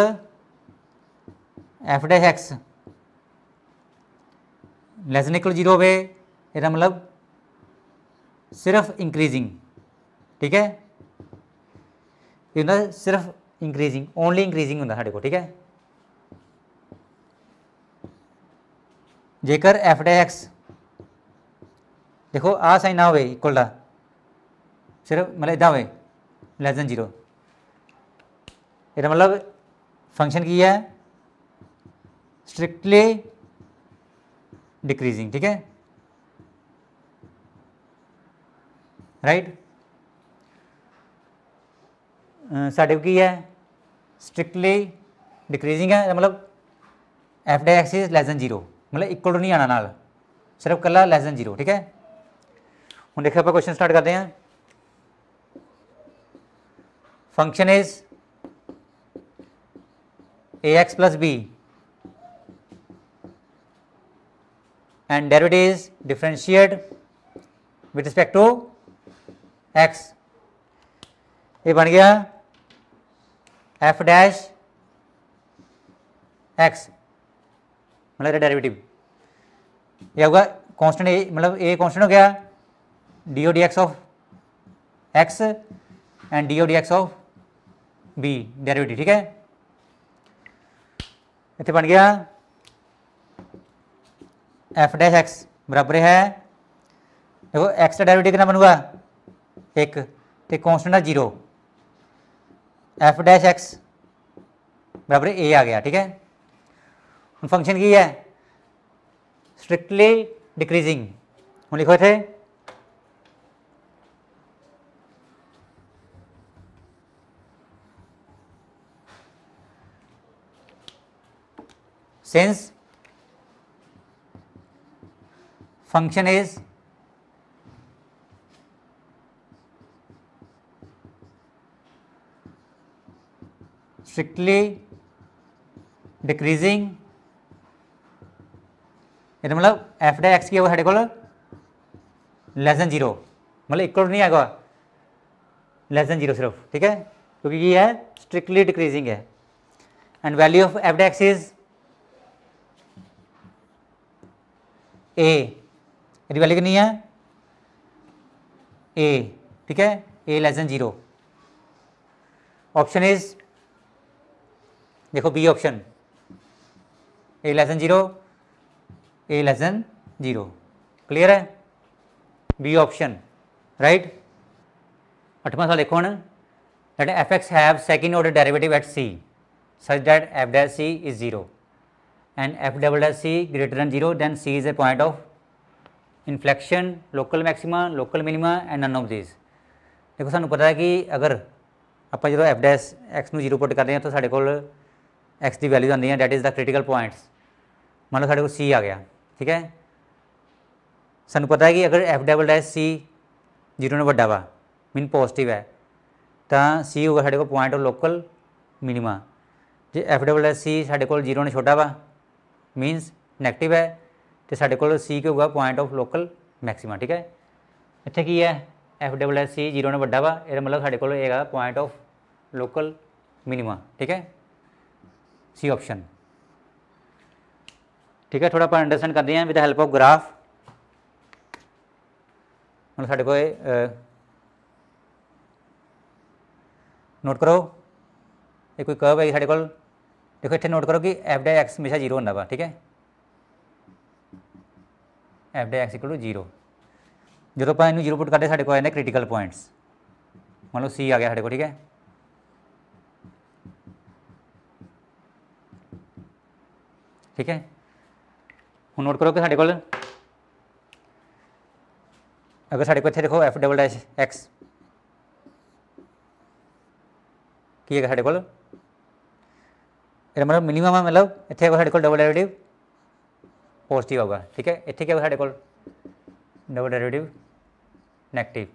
f dash x less equal zero होता मतलब सिर्फ इंक्रीजिंग ठीक है सिर्फ इंक्रीजिंग ओनली इंक्रीजिंग होंगे साढ़े को ठीक है जेकर एफ डे एक्स देखो आ साइन ना हो का सिर्फ मतलब इदा हो दैन जीरो मतलब फंक्शन की है स्ट्रिक्टली डिक्रीजिंग ठीक है राइट साढ़े की है स्ट्रिक्टली डिक्रीजिंग है मतलब एफ डे एक्सिस लैस दैन जीरो मतलब इक्वल टू नहीं आना नाल सिर्फ कला लैस दैन जीरो ठीक है हूँ देखिए आप क्वेश्चन स्टार्ट करते हैं function is a x plus b and derivative is differentiate with respect to x ये बन गया f डैश x मतलब डेरिवेटिव यह होगा कांस्टेंट ए मतलब ए कांस्टेंट हो गया d o d x of x and d o d x of b derivative ठीक है इतने बन गया एफ डैश एक्स बराबर है देखो एक्स का डायरेविटिव कितना बनूगा एक तो कॉन्सटेंट है जीरो एफ डैश एक्स बराबर ए आ गया ठीक है हम फंक्शन की है स्ट्रिक्टली डिक्रीजिंग हम लिखो थे since function is strictly decreasing ये मतलब एफ डे एक्स की है वो हेड इक्वल लेस देन जीरो मतलब इक्वल नहीं आएगा लेस देन जीरो सिर्फ ठीक है क्योंकि ये है स्ट्रिक्टली डिक्रीजिंग है एंड वैल्यू ऑफ एफ डे एक्स इज ए मेरी वैल्यू कितनी है ए ठीक है a less than zero option is देखो b option a less than zero a less than zero clear है बी ऑप्शन राइट अठवा सवाल देखो हूँ that f x have second order derivative at c such that f dash c is zero and f double dash c greater than zero then c is a point of inflection local maxima local minima and none of this देखो सूँ पता है कि अगर आप जो f dash x में zero put करते हैं तो साढ़े को की वैल्यू आदि है that is the critical points मान लो साढ़े को सी आ गया ठीक है सूँ पता है कि अगर f double dash c zero ने व्डा वा मीन पॉजिटिव है तो सी होगा साढ़े को पॉइंट लोकल मिनीमा जो एफ डबल डैस सी साढ़े को जीरो ने छोटा वा मीनस नैगेटिव है तो साढ़े को सी होगा पॉइंट ऑफ लोकल मैक्सीम ठीक है इतने की है एफ डबल एस सी जीरो ने व्डा वा ये मतलब साढ़े को पॉइंट ऑफ लोकल मिनिमा ठीक है सी ऑप्शन ठीक है थोड़ा अपन अंडरसटैंड करते हैं विद हेल्प ऑफ ग्राफ हम सा नोट करो ये कोई कर्व है साढ़े को देखो इतने नोट करो कि एफ डाई एक्स हमेशा जीरो होंगे वा ठीक है एफ डे एक्स इक्ल टू जीरो जो तो इन जीरो पुट करते साढ़े को आने क्रिटिकल पॉइंट्स मान लो सी आ गया ठीक है ठीक है हूँ नोट करो कि साढ़े को अगर साढ़े को इतने देखो एफ डबल डैश एक्स की है साढ़े को मतलब मिनीम मतलब इतने डबल डेरेटिव पॉजिटिव होगा ठीक है इतने क्या होगा साढ़े को डबल डेरिवेटिव नेगेटिव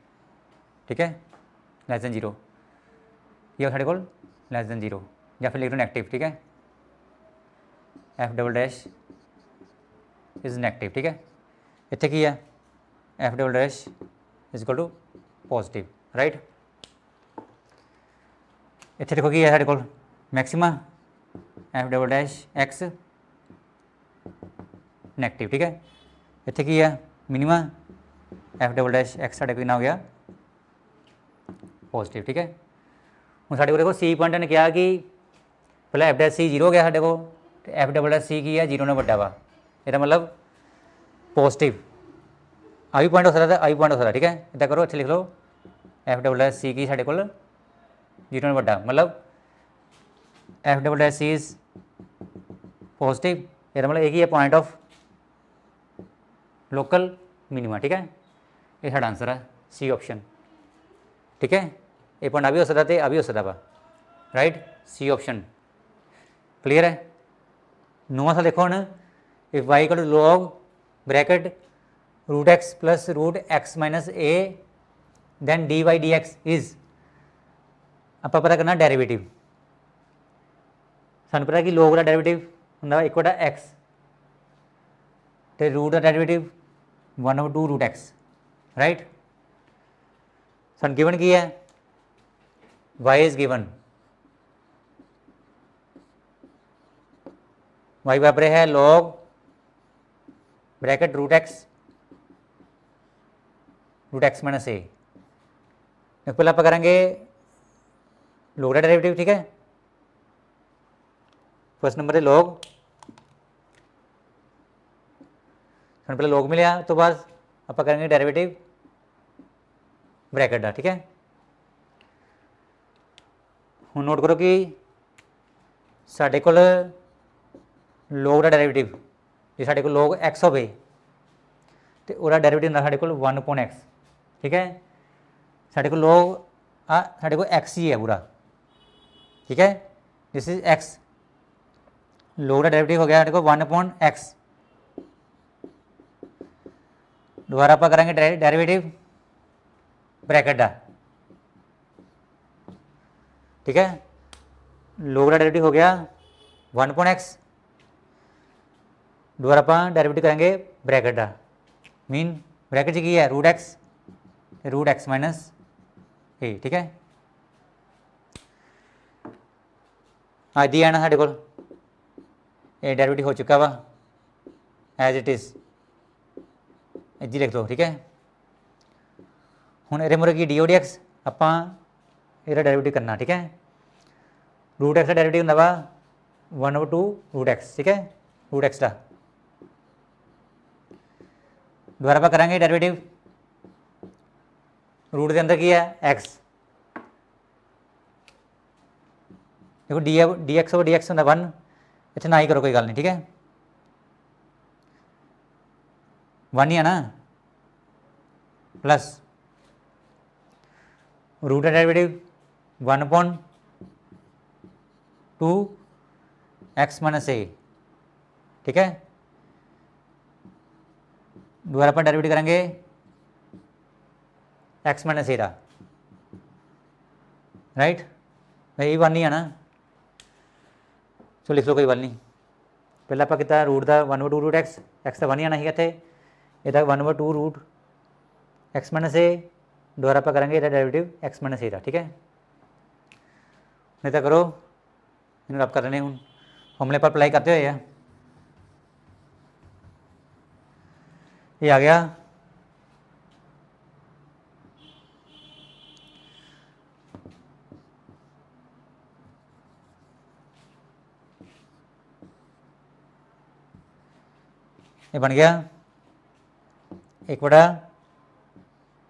ठीक है लेस देन जीरो ये साढ़े को लेस देन जीरो या फिर लिख लो नेगेटिव ठीक है f double dash is negative ठीक है इतने की है f double dash is equal to positive right इतने देखो की है साढ़े को maxima f double dash x negative ठीक है इतने की है minima f double dash x कि हो गया पॉजिटिव ठीक है हम साढ़े को सी पॉइंट ने कहा कि पहले एफ डैश सी जीरो हो गया साढ़े को एफ डबल डैश सी की है जीरो ने व्डा वा यदा मतलब पॉजिटिव आई पॉइंट हो सकता है आई पॉइंट हो सकता ठीक है इतना करो इतने लिख लो एफ डबल डैश सी की साढ़े को जीरो ने व्डा मतलब f double dash c is positive यदा मतलब एक ही है पॉइंट ऑफ लोकल मिनिमा ठीक है ये साढ़ा आंसर है सी ऑप्शन ठीक है पॉइंट अभी हो सकता तो अभी हो सकता वा राइट सी ऑप्शन क्लियर है नोवा सा देखो हूँ इफ वाई कट log bracket root x plus root x minus a then D y D x is आप पता करना डेरीवेटिव सूँ पता कि लोग का डेरिवेटिव हों एक x the root of derivative 1 over root root x right. So, given है y is given y वापरे है log bracket root x root x minus a पहले आप करेंगे लोग डेरिवेटिव ठीक है फर्स्ट नंबर है लॉग सू पहले लोग मिले तो बस आप करेंगे डेरेवेटिव ब्रैकेट का ठीक है हम नोट करो कि साढ़े को लोग का डेरेवेटिव जो सा लोग एक्स हो गए तो वह डेरेवेटिव ना साढ़े को वन पॉइंट एक्स ठीक है साढ़े को लोग साढ़े को एक्स ही है पूरा ठीक है दिस इज एक्स लोग का डेरेवेटिव हो गया साढ़े को वन पॉइंट एक्स दोबारा आप करेंगे डेरिवेटिव ब्रैकेट डा ठीक है लोग डेरिवेटिव हो गया वन पॉइंट एक्स दोबारा अपन डेरिवेटिव करेंगे ब्रैकेट डा मीन ब्रैकेट की है root x root x minus a ठीक है हाँ आना साढ़े को डेरिवेटिव हो चुका वा एज इट इज़ इजी लिख दो ठीक है हूँ ये मुझे की डी ओ डी एक्स आप डायरेवेटिव करना ठीक है रूट एक्स का डायरेवेटिव होंगे वा one over two root x ठीक है रूट एक्स का दोबारा आप करा डायरेवेटिव रूट के अंदर की है एक्स देखो d d x over d x होंगे वन इतना ना ही करो कोई गल नहीं ठीक है वन ही ना plus root derivative one point two x minus a ठीक है दोबारा अपन डेरिवेटिव करेंगे एक्स माइनस ए का राइट यही वन ही है ना सो लिख लो कोई गल नहीं पहला आप कितना रूट का one two root x x का वन ही आना ही इतने ये था one over two root x minus a आप करेंगे इधर डेरिवेटिव एक्स माइनस ए था ठीक है नहीं तो करो इन्हें आप कर रहे हूँ हमले पर अप्लाई करते हो ये ये आ गया ये बन गया एक बटा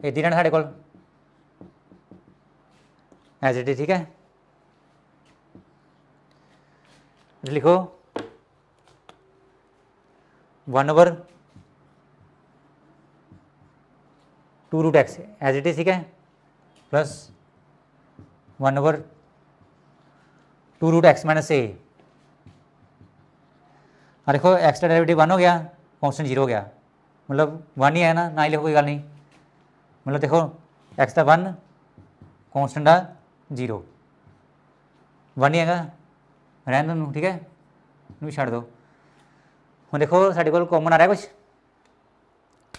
ये दी साढ़े को एज इट इज ठीक है लिखो one over two root x as it is ठीक है plus one over two root x minus a देखो एक्स का डेरिवेटिव वन हो गया फंक्शन जीरो हो गया मतलब वन ही है ना ना ही लिखो कोई गल नहीं मतलब देखो एक्स का वन कॉन्सटेंट आ जीरो वन ही हैगा ਰਹਿਣ ਦੋ ਨੂੰ ਠੀਕ ਹੈ ਇਹਨੂੰ ਛੱਡ ਦਿਓ ਹੁਣ ਦੇਖੋ ਸਾਡੇ ਕੋਲ ਕਾਮਨ ਆ ਰਿਹਾ ਕੁਝ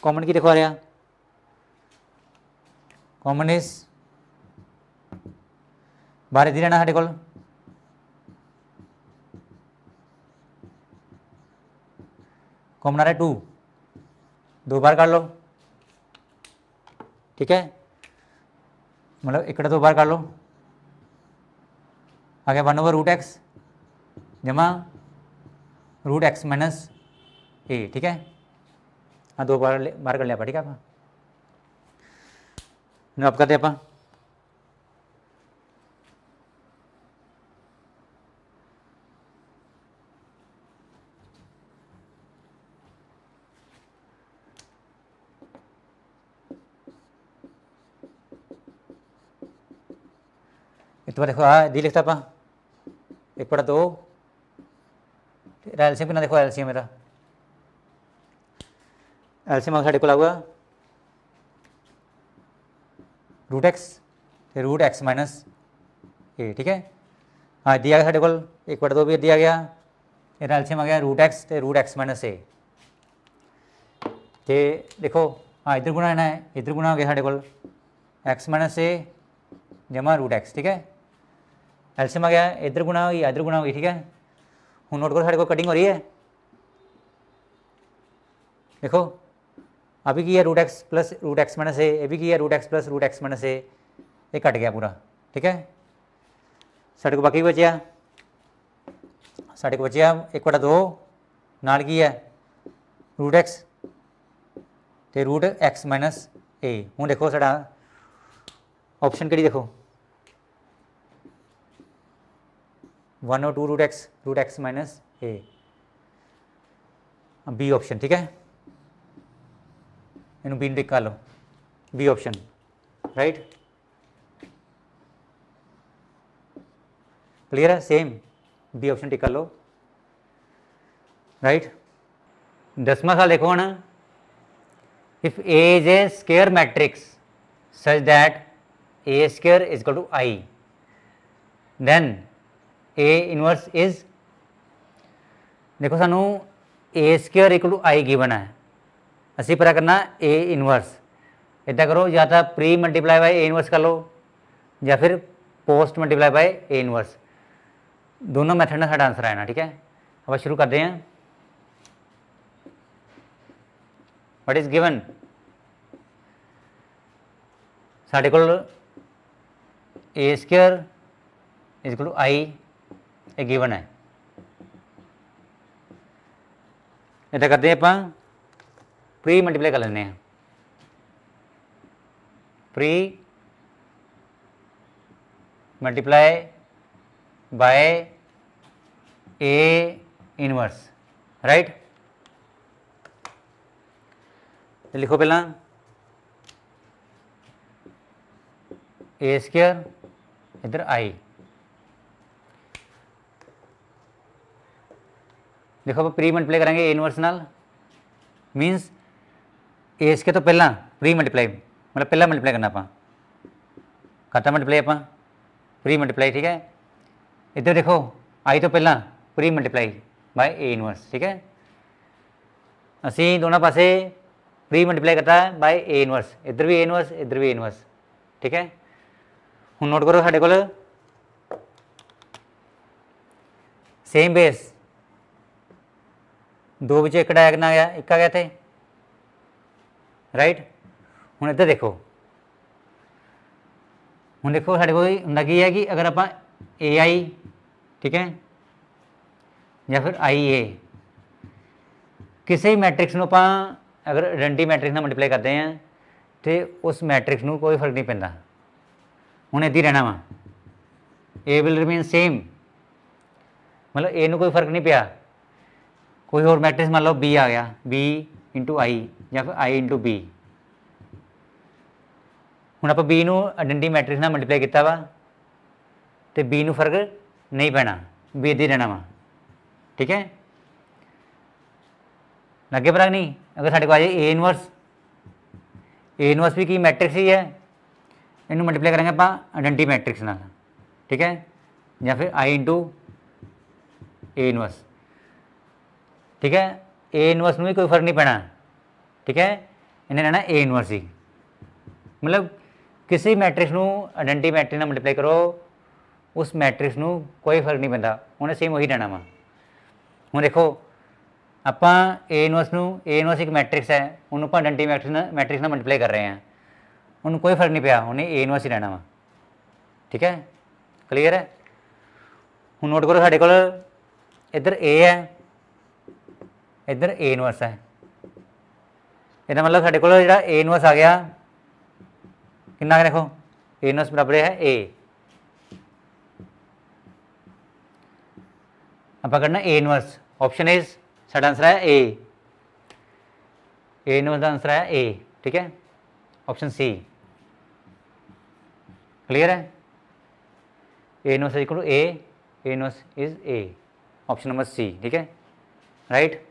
ਕਾਮਨ ਕੀ ਦੇਖੋ ਆ ਰਿਹਾ ਕਾਮਨ ਇਸ ਬਾਰੇ ਦੀ ਰਹਿਣਾ ਸਾਡੇ ਕੋਲ ਕਾਮਨ ਆ ਰਿਹਾ 2 दो बार कर लो ठीक है मतलब एक दो बार कर लो आगे वन ओवर रूट एक्स जमा रूट एक्स माइनस ए ठीक है हाँ दो बार बार कर लिया ठीक है आप करते आप एक देखो आ दी लिखता पा एक बड़ा दो एल्शियम कितना देखो एल्शियम मेरा एल्शियम साढ़े को हुआ root x root x minus a ठीक है हाँ दिया गया साढ़े को एक बड़ा दो भी दिया गया मेरा एल्शियम आ गया root x root x minus a तो देखो हाँ इधर गुणा है ना इधर गुणा हो गया साढ़े को एक्स माइनस ए जमा रूट एक्स ठीक है एल्शियम आ गया इधर गुना होगी इधर गुना होगी ठीक है हूँ नोट करो साढ़े को कटिंग हो रही है देखो अभी की है root x plus root x minus a अभी की है root x plus root x minus a ये कट गया पूरा ठीक है साढ़े को बाकी बचिया साढ़े को बचिया एक बटा दो नाल की है रूट एक्स तो रूट एक्स माइनस ए हूँ देखो साढ़ा ऑप्शन केड़ी देखो वन और two root x root x minus A B option ठीक है इन बी लो बी ऑप्शन राइट क्लियर है सेम बी ऑप्शन टिका लो राइट दसवा साल देखो ना if A is A square matrix such that A square is to I then A inverse is देखो so A square equal to I given है असी पता करना ए इनवर्स इदा करो या तो premultiply by A inverse कर लो या फिर postmultiply by A inverse दोनों मैथड ने साडा आंसर आना ठीक है अब शुरू करते हैं वट इज़ गिवन साढ़े को स्केयर इज टू आई ये गिवन है इतना करते अपना प्री मल्टीप्लाई कर लेने हैं premultiply by A inverse right लिखो पहला ए स्क्र इधर आई देखो आप प्री मल्टीप्लाई करेंगे इनवर्स नाल मीन्स ए इसके तो पहला प्री मल्टीप्लाई मतलब पहला मल्टीप्लाई करना आप खत्म मल्टीप्लाई आप प्री मल्टीप्लाई ठीक है इधर देखो आई तो पहला premultiply by A inverse ठीक है असी दोनों पासे प्री मल्टीप्लाई करता है बाय ए इनवर्स इधर भी ए इनवर्स इधर भी ए इनवर्स ठीक है हूँ नोट करो साढ़े को सेम बेस दो बचे एक डाया कितना गया इक्का गया थे राइट हूँ इधर देखो हूँ देखो साढ़े को होंगे की है कि अगर आप ए आई ठीक है या फिर आई ए किसी भी मैट्रिक्स ਨੂੰ ਆਪਾਂ ਅਗਰ ਆਇਡੈਂਟੀ ਮੈਟ੍ਰਿਕਸ ਨਾਲ ਮਲਟੀਪਲਾਈ ਕਰਦੇ ਆਂ ਤੇ ਉਸ ਮੈਟ੍ਰਿਕਸ ਨੂੰ ਕੋਈ ਫਰਕ ਨਹੀਂ ਪੈਂਦਾ ਹੁਣ ਇਦਾਂ ਰਹਿਣਾ ਵਾ A will remain same ਮਤਲਬ A ਨੂੰ ਕੋਈ ਫਰਕ ਨਹੀਂ ਪਿਆ कोई और मैट्रिक्स मान लो बी आ गया बी इंटू आई या फिर आई इंटू बी हूँ आप बी आइडेंटिटी मैट्रिक्स ना मल्टीप्लाई किया वा तो बी न फर्क नहीं पैना बी इधर रहना वा ठीक है लगे पर नहीं अगर साढ़े को आ जाए ए इनवर्स ए इनवर्स भी की मैट्रिक्स ही है इन मल्टीप्लाई करेंगे अपना आइडेंटिटी मैट्रिक्स ना ठीक है या फिर आई इंटू ए इनवर्स ठीक है ए इन्वर्स में भी कोई फर्क नहीं पड़ा ठीक है इन्हें रहना ए इन्वर्स ही मतलब किसी मैट्रिक्स ਨੂੰ ਆਇਡੈਂਟੀ ਮੈਟ੍ਰਿਕਸ ਨਾਲ ਮਲਟੀਪਲਾਈ ਕਰੋ ਉਸ ਮੈਟ੍ਰਿਕਸ ਨੂੰ ਕੋਈ ਫਰਕ ਨਹੀਂ ਪੈਂਦਾ ਉਹਨੇ ਸੇਮ ਉਹੀ ਰਹਿਣਾ ਵਾ ਹੁਣ ਦੇਖੋ ਆਪਾਂ A ਇਨਵਰਸ ਨੂੰ A ਇਨਵਰਸ ਇੱਕ ਮੈਟ੍ਰਿਕਸ ਹੈ ਉਹਨੂੰ ਆਪਾਂ ਆਇਡੈਂਟੀ ਮੈਟ੍ਰਿਕਸ ਨਾਲ ਮੈਟ੍ਰਿਕਸ ਨਾਲ ਮਲਟੀਪਲਾਈ ਕਰ ਰਹੇ ਹਾਂ ਉਹਨੂੰ ਕੋਈ ਫਰਕ ਨਹੀਂ ਪਿਆ ਉਹਨੇ A ਇਨਵਰਸ ਹੀ ਰਹਿਣਾ ਵਾ ਠੀਕ ਹੈ ਕਲੀਅਰ ਹੈ ਹੁਣ ਨੋਟ ਕਰੋ ਸਾਡੇ ਕੋਲ ਇੱਧਰ A ਹੈ इधर ए इनवर्स है इन्हें मतलब साढ़े को जो ए इनवर्स आ गया कि देखो ए इनवर्स बराबर है ए आप करना ए इनवर्स ऑप्शन इज सा आंसर है ए ए इनवर्स का आंसर है ए ठीक है ऑप्शन सी क्लियर है A inverse is equal to A inverse is A option number C ठीक है राइट